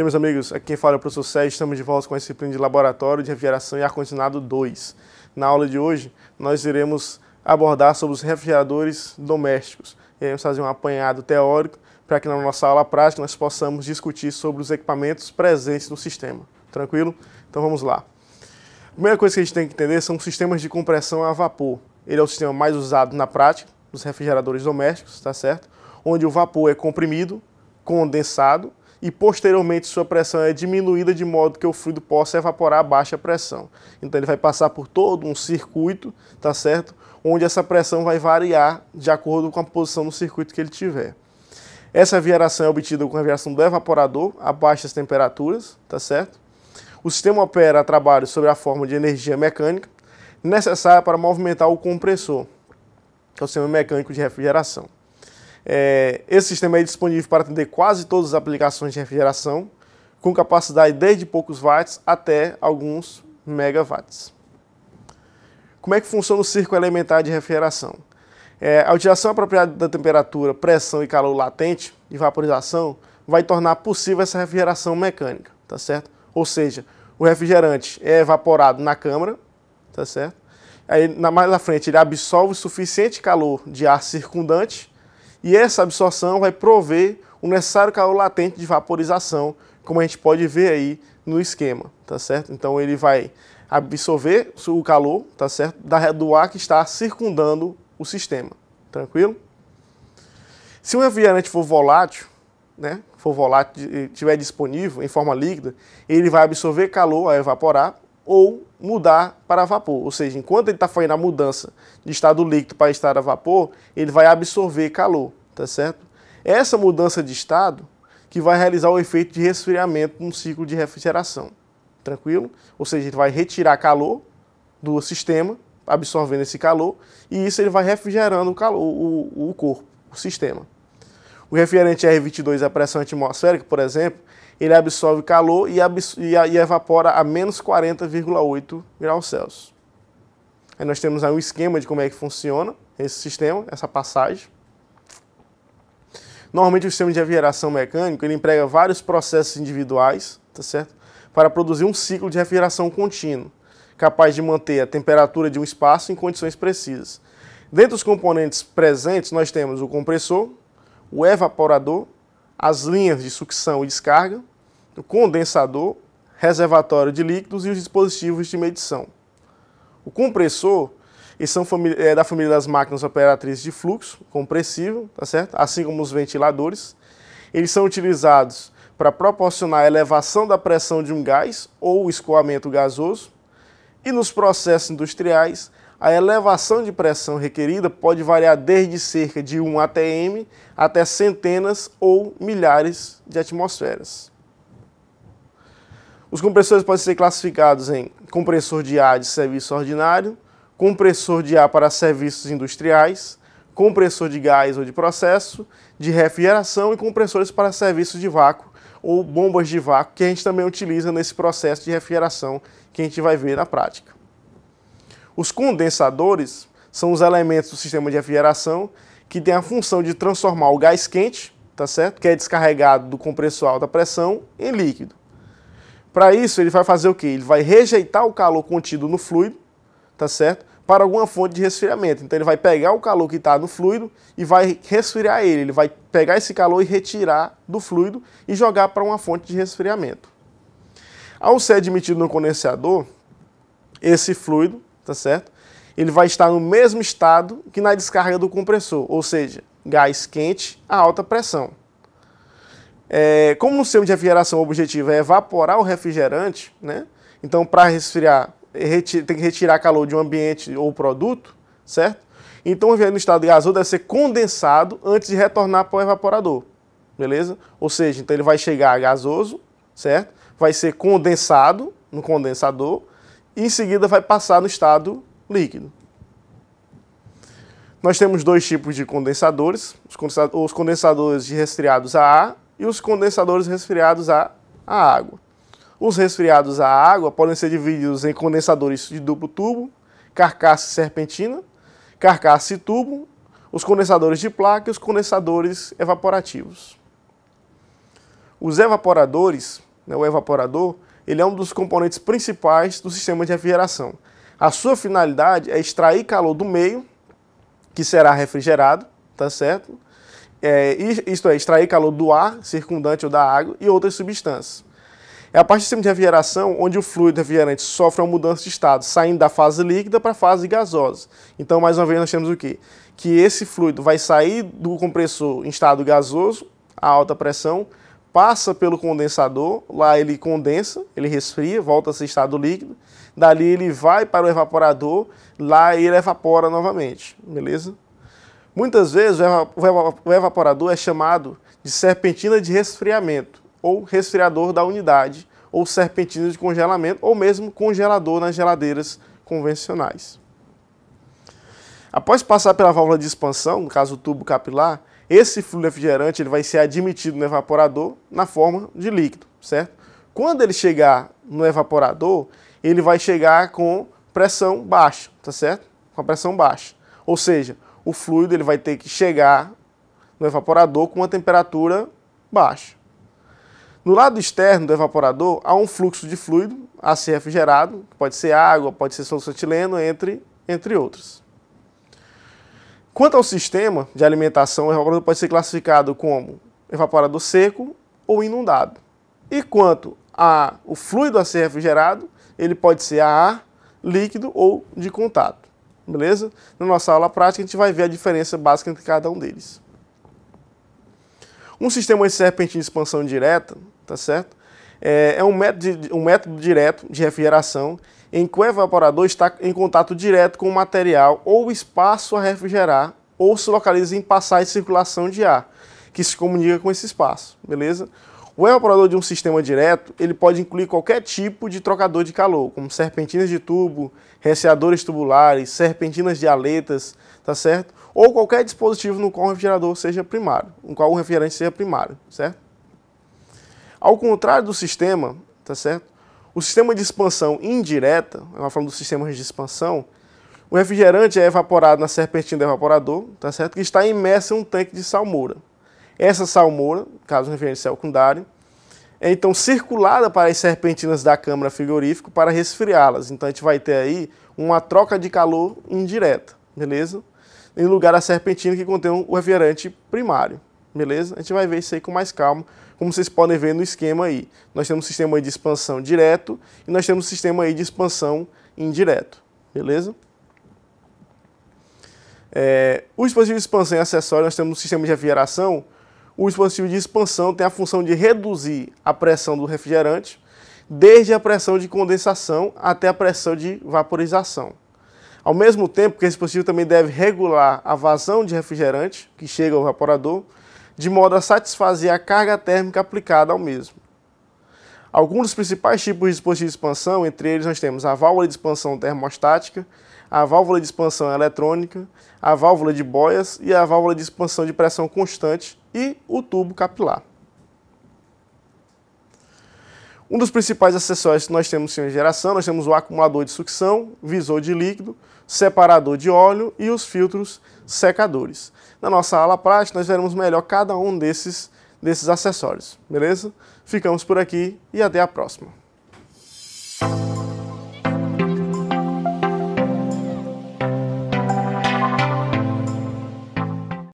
E aí, meus amigos, aqui quem fala é o professor Sérgio, estamos de volta com a disciplina de Laboratório de Refrigeração e Ar-Condicionado 2. Na aula de hoje, nós iremos abordar sobre os refrigeradores domésticos. Iremos fazer um apanhado teórico para que na nossa aula prática nós possamos discutir sobre os equipamentos presentes no sistema. Tranquilo? Então vamos lá. A primeira coisa que a gente tem que entender são os sistemas de compressão a vapor. Ele é o sistema mais usado na prática, nos refrigeradores domésticos, tá certo? Onde o vapor é comprimido, condensado e posteriormente sua pressão é diminuída de modo que o fluido possa evaporar a baixa pressão. Então ele vai passar por todo um circuito, tá certo? Onde essa pressão vai variar de acordo com a posição do circuito que ele tiver. Essa viração é obtida com a viração do evaporador a baixas temperaturas, tá certo? O sistema opera a trabalho sobre a forma de energia mecânica necessária para movimentar o compressor, que é o sistema mecânico de refrigeração. É, esse sistema é disponível para atender quase todas as aplicações de refrigeração, com capacidade desde poucos watts até alguns megawatts. Como é que funciona o círculo elementar de refrigeração? É, a utilização apropriada da temperatura, pressão e calor latente e vaporização vai tornar possível essa refrigeração mecânica, tá certo? Ou seja, o refrigerante é evaporado na câmara, tá certo? Aí na, mais na frente ele absorve o suficiente calor de ar circundante e essa absorção vai prover o necessário calor latente de vaporização, como a gente pode ver aí no esquema, tá certo? Então ele vai absorver o calor, tá certo? Do ar que está circundando o sistema, tranquilo? Se um refrigerante for volátil, né, for volátil, estiver disponível em forma líquida, ele vai absorver calor ao evaporar ou mudar para vapor. Ou seja, enquanto ele está fazendo a mudança de estado líquido para estado a vapor, ele vai absorver calor, tá certo? Essa mudança de estado que vai realizar o efeito de resfriamento no ciclo de refrigeração, tranquilo? Ou seja, ele vai retirar calor do sistema, absorvendo esse calor, e isso ele vai refrigerando o, calor, o, o corpo, o sistema. O refrigerante R22 a pressão atmosférica, por exemplo, ele absorve calor e, e, e evapora a menos 40,8 graus Celsius. Aí nós temos aí um esquema de como é que funciona esse sistema, essa passagem. Normalmente o sistema de refrigeração mecânico ele emprega vários processos individuais, tá certo? Para produzir um ciclo de refrigeração contínuo, capaz de manter a temperatura de um espaço em condições precisas. Dentro dos componentes presentes, nós temos o compressor, o evaporador, as linhas de sucção e descarga, o condensador, reservatório de líquidos e os dispositivos de medição. O compressor é da família das máquinas operatrizes de fluxo compressivo, tá certo? assim como os ventiladores. Eles são utilizados para proporcionar a elevação da pressão de um gás ou escoamento gasoso. E nos processos industriais, a elevação de pressão requerida pode variar desde cerca de 1 atm até centenas ou milhares de atmosferas. Os compressores podem ser classificados em compressor de ar de serviço ordinário, compressor de ar para serviços industriais, compressor de gás ou de processo, de refrigeração e compressores para serviços de vácuo ou bombas de vácuo que a gente também utiliza nesse processo de refrigeração que a gente vai ver na prática. Os condensadores são os elementos do sistema de refrigeração que tem a função de transformar o gás quente, tá certo? Que é descarregado do compressor alta pressão em líquido. Para isso, ele vai fazer o quê? Ele vai rejeitar o calor contido no fluido, tá certo? Para alguma fonte de resfriamento. Então ele vai pegar o calor que está no fluido e vai resfriar ele. Ele vai pegar esse calor e retirar do fluido e jogar para uma fonte de resfriamento. Ao ser admitido no condensador, esse fluido tá certo? Ele vai estar no mesmo estado que na descarga do compressor, ou seja, gás quente a alta pressão. É, como no sistema de refrigeração o objetivo é evaporar o refrigerante, né? Então, para resfriar, tem que retirar calor de um ambiente ou produto, certo? Então, o refrigerante no estado de gasoso deve ser condensado antes de retornar para o evaporador, beleza? Ou seja, então ele vai chegar gasoso, certo? Vai ser condensado no condensador e em seguida vai passar no estado líquido. Nós temos dois tipos de condensadores, os condensadores de resfriados a ar e os condensadores resfriados a, a água. Os resfriados a água podem ser divididos em condensadores de duplo tubo, carcaça e serpentina, carcaça e tubo, os condensadores de placa e os condensadores evaporativos. Os evaporadores, né, o evaporador, ele é um dos componentes principais do sistema de refrigeração. A sua finalidade é extrair calor do meio, que será refrigerado, tá certo? É, isto é, extrair calor do ar circundante ou da água e outras substâncias. É a parte do sistema de refrigeração onde o fluido refrigerante sofre uma mudança de estado, saindo da fase líquida para a fase gasosa. Então, mais uma vez, nós temos o quê? Que esse fluido vai sair do compressor em estado gasoso, a alta pressão, passa pelo condensador, lá ele condensa, ele resfria, volta a ser estado líquido, dali ele vai para o evaporador, lá ele evapora novamente, beleza? Muitas vezes o evaporador é chamado de serpentina de resfriamento, ou resfriador da unidade, ou serpentina de congelamento, ou mesmo congelador nas geladeiras convencionais. Após passar pela válvula de expansão, no caso o tubo capilar, esse fluido refrigerante ele vai ser admitido no evaporador na forma de líquido, certo? Quando ele chegar no evaporador, ele vai chegar com pressão baixa, tá certo? Com a pressão baixa. Ou seja, o fluido ele vai ter que chegar no evaporador com uma temperatura baixa. No lado externo do evaporador há um fluxo de fluido a ser refrigerado, pode ser água, pode ser solução etileno, entre, entre outros. Quanto ao sistema de alimentação, o evaporador pode ser classificado como evaporador seco ou inundado. E quanto ao fluido a ser refrigerado, ele pode ser a ar, líquido ou de contato. Beleza? Na nossa aula prática, a gente vai ver a diferença básica entre cada um deles. Um sistema de serpente de expansão direta, tá certo? É, é um, método, um método direto de refrigeração em que o evaporador está em contato direto com o material ou espaço a refrigerar ou se localiza em passagem de circulação de ar, que se comunica com esse espaço, beleza? O evaporador de um sistema direto, ele pode incluir qualquer tipo de trocador de calor, como serpentinas de tubo, receadores tubulares, serpentinas de aletas, tá certo? Ou qualquer dispositivo no qual o refrigerador seja primário, no qual o refrigerante seja primário, certo? Ao contrário do sistema, tá certo? O sistema de expansão indireta, nós falando dos sistemas de expansão, o refrigerante é evaporado na serpentina do evaporador, tá certo? que está imersa em um tanque de salmoura. Essa salmoura, caso o refrigerante secundário, é então circulada para as serpentinas da câmara frigorífica para resfriá-las. Então a gente vai ter aí uma troca de calor indireta, beleza? Em lugar da serpentina que contém o refrigerante primário, beleza? A gente vai ver isso aí com mais calma como vocês podem ver no esquema aí. Nós temos um sistema aí de expansão direto e nós temos um sistema aí de expansão indireto, beleza? É, o dispositivo de expansão em acessório, nós temos um sistema de refrigeração. O dispositivo de expansão tem a função de reduzir a pressão do refrigerante, desde a pressão de condensação até a pressão de vaporização. Ao mesmo tempo que esse dispositivo também deve regular a vazão de refrigerante que chega ao evaporador, de modo a satisfazer a carga térmica aplicada ao mesmo. Alguns dos principais tipos de dispositivo de expansão, entre eles nós temos a válvula de expansão termostática, a válvula de expansão eletrônica, a válvula de boias e a válvula de expansão de pressão constante e o tubo capilar. Um dos principais acessórios que nós temos em é geração, nós temos o acumulador de sucção, visor de líquido, separador de óleo e os filtros secadores. Na nossa aula prática, nós veremos melhor cada um desses, desses acessórios, beleza? Ficamos por aqui e até a próxima.